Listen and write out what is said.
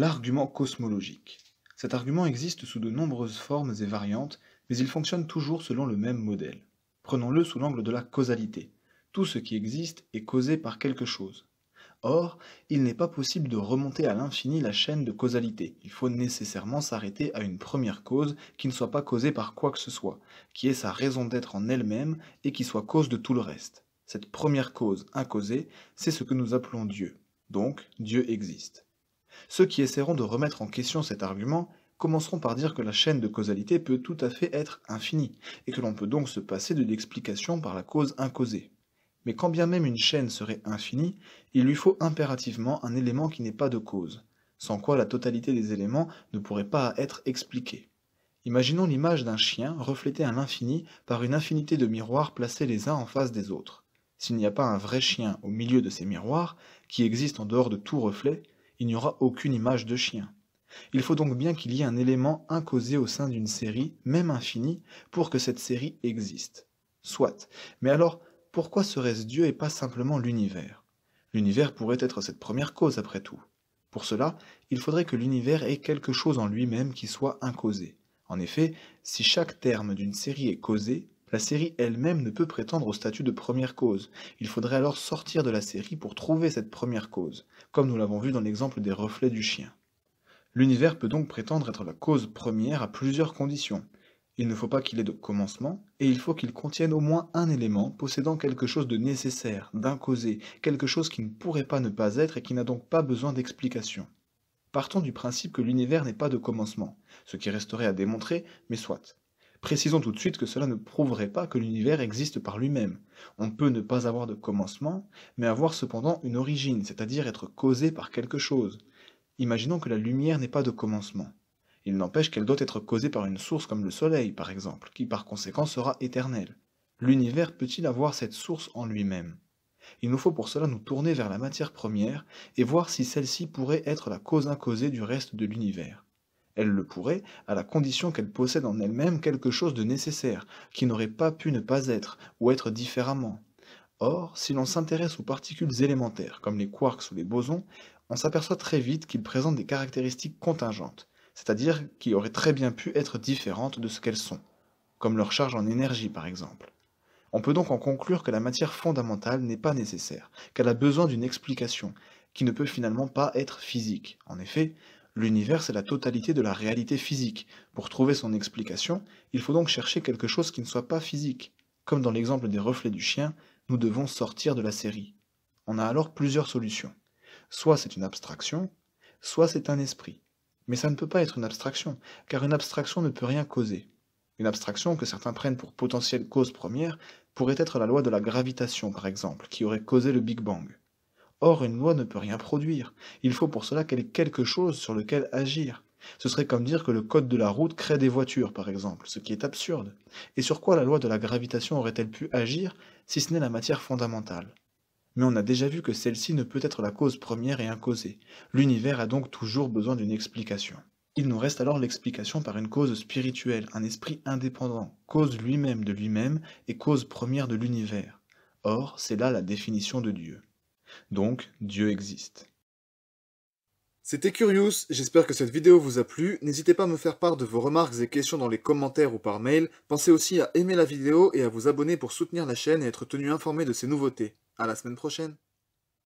L'argument cosmologique. Cet argument existe sous de nombreuses formes et variantes, mais il fonctionne toujours selon le même modèle. Prenons-le sous l'angle de la causalité. Tout ce qui existe est causé par quelque chose. Or, il n'est pas possible de remonter à l'infini la chaîne de causalité. Il faut nécessairement s'arrêter à une première cause qui ne soit pas causée par quoi que ce soit, qui est sa raison d'être en elle-même et qui soit cause de tout le reste. Cette première cause incausée, c'est ce que nous appelons Dieu. Donc, Dieu existe. Ceux qui essaieront de remettre en question cet argument commenceront par dire que la chaîne de causalité peut tout à fait être infinie, et que l'on peut donc se passer de l'explication par la cause incausée. Mais quand bien même une chaîne serait infinie, il lui faut impérativement un élément qui n'est pas de cause, sans quoi la totalité des éléments ne pourrait pas être expliquée. Imaginons l'image d'un chien reflété à l'infini par une infinité de miroirs placés les uns en face des autres. S'il n'y a pas un vrai chien au milieu de ces miroirs, qui existe en dehors de tout reflet, il n'y aura aucune image de chien. Il faut donc bien qu'il y ait un élément incausé au sein d'une série, même infinie, pour que cette série existe. Soit. Mais alors, pourquoi serait-ce Dieu et pas simplement l'univers L'univers pourrait être cette première cause après tout. Pour cela, il faudrait que l'univers ait quelque chose en lui-même qui soit incausé. En effet, si chaque terme d'une série est causé, la série elle-même ne peut prétendre au statut de première cause. Il faudrait alors sortir de la série pour trouver cette première cause, comme nous l'avons vu dans l'exemple des reflets du chien. L'univers peut donc prétendre être la cause première à plusieurs conditions. Il ne faut pas qu'il ait de commencement, et il faut qu'il contienne au moins un élément possédant quelque chose de nécessaire, d'incausé, quelque chose qui ne pourrait pas ne pas être et qui n'a donc pas besoin d'explication. Partons du principe que l'univers n'est pas de commencement, ce qui resterait à démontrer, mais soit. Précisons tout de suite que cela ne prouverait pas que l'univers existe par lui-même. On peut ne pas avoir de commencement, mais avoir cependant une origine, c'est-à-dire être causé par quelque chose. Imaginons que la lumière n'ait pas de commencement. Il n'empêche qu'elle doit être causée par une source comme le Soleil, par exemple, qui par conséquent sera éternelle. L'univers peut-il avoir cette source en lui-même Il nous faut pour cela nous tourner vers la matière première et voir si celle-ci pourrait être la cause incausée du reste de l'univers. Elle le pourrait, à la condition qu'elle possède en elle-même quelque chose de nécessaire, qui n'aurait pas pu ne pas être, ou être différemment. Or, si l'on s'intéresse aux particules élémentaires, comme les quarks ou les bosons, on s'aperçoit très vite qu'ils présentent des caractéristiques contingentes, c'est-à-dire qui auraient très bien pu être différentes de ce qu'elles sont, comme leur charge en énergie par exemple. On peut donc en conclure que la matière fondamentale n'est pas nécessaire, qu'elle a besoin d'une explication, qui ne peut finalement pas être physique. En effet, L'univers, c'est la totalité de la réalité physique. Pour trouver son explication, il faut donc chercher quelque chose qui ne soit pas physique. Comme dans l'exemple des reflets du chien, nous devons sortir de la série. On a alors plusieurs solutions. Soit c'est une abstraction, soit c'est un esprit. Mais ça ne peut pas être une abstraction, car une abstraction ne peut rien causer. Une abstraction que certains prennent pour potentielle cause première pourrait être la loi de la gravitation, par exemple, qui aurait causé le Big Bang. Or, une loi ne peut rien produire. Il faut pour cela qu'elle ait quelque chose sur lequel agir. Ce serait comme dire que le code de la route crée des voitures, par exemple, ce qui est absurde. Et sur quoi la loi de la gravitation aurait-elle pu agir, si ce n'est la matière fondamentale Mais on a déjà vu que celle-ci ne peut être la cause première et incausée. L'univers a donc toujours besoin d'une explication. Il nous reste alors l'explication par une cause spirituelle, un esprit indépendant, cause lui-même de lui-même et cause première de l'univers. Or, c'est là la définition de Dieu. Donc, Dieu existe. C'était Curious, j'espère que cette vidéo vous a plu, n'hésitez pas à me faire part de vos remarques et questions dans les commentaires ou par mail, pensez aussi à aimer la vidéo et à vous abonner pour soutenir la chaîne et être tenu informé de ses nouveautés. À la semaine prochaine